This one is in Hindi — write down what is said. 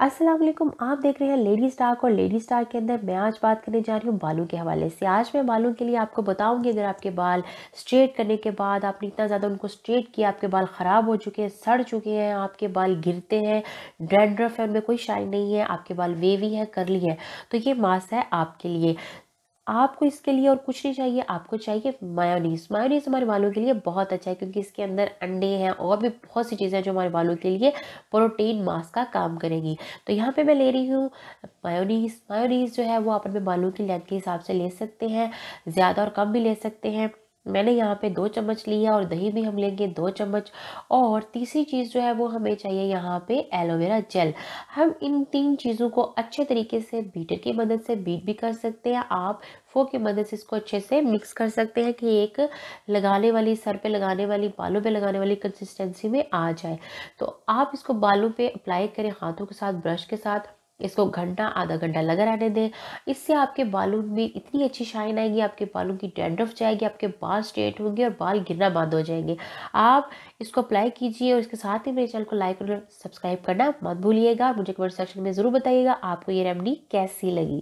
अस्सलाम वालेकुम आप देख रहे हैं लेडी स्टार और लेडी स्टार के अंदर मैं आज बात करने जा रही हूँ बालों के हवाले से आज मैं बालों के लिए आपको बताऊंगी अगर आपके बाल स्ट्रेट करने के बाद आपने इतना ज़्यादा उनको स्ट्रेट किया आपके बाल ख़राब हो चुके हैं सड़ चुके हैं आपके बाल गिरते हैं ड्रेंड्रफ है उनमें कोई शाइन नहीं है आपके बाल वेवी है करली है तो ये मास्क है आपके लिए आपको इसके लिए और कुछ नहीं चाहिए आपको चाहिए मायोनीस मायोनीस हमारे बालों के लिए बहुत अच्छा है क्योंकि इसके अंदर अंडे हैं और भी बहुत सी चीज़ें हैं जो हमारे बालों के लिए प्रोटीन मास का काम करेंगी तो यहाँ पे मैं ले रही हूँ मायोनीस मायोनीस जो है वो आप अपने बालों की लेंथ के हिसाब से ले सकते हैं ज़्यादा और कम भी ले सकते हैं मैंने यहाँ पे दो चम्मच लिया और दही भी हम लेंगे दो चम्मच और तीसरी चीज़ जो है वो हमें चाहिए यहाँ पे एलोवेरा जेल हम इन तीन चीज़ों को अच्छे तरीके से बीटर की मदद से बीट भी कर सकते हैं आप फो की मदद से इसको अच्छे से मिक्स कर सकते हैं कि एक लगाने वाली सर पे लगाने वाली बालों पे लगाने वाली कंसिस्टेंसी में आ जाए तो आप इसको बालों पर अप्लाई करें हाथों के साथ ब्रश के साथ इसको घंटा आधा घंटा लगा रहने दें इससे आपके बालों में इतनी अच्छी शाइन आएगी आपके बालों की डेंड्रफ जाएगी आपके बाल स्ट्रेट होंगे और बाल गिरना बंद हो जाएंगे आप इसको अप्लाई कीजिए और इसके साथ ही मेरे चैनल को लाइक और सब्सक्राइब करना मत भूलिएगा मुझे कमेंट सेक्शन में ज़रूर बताइएगा आपको ये रेमडी कैसी लगी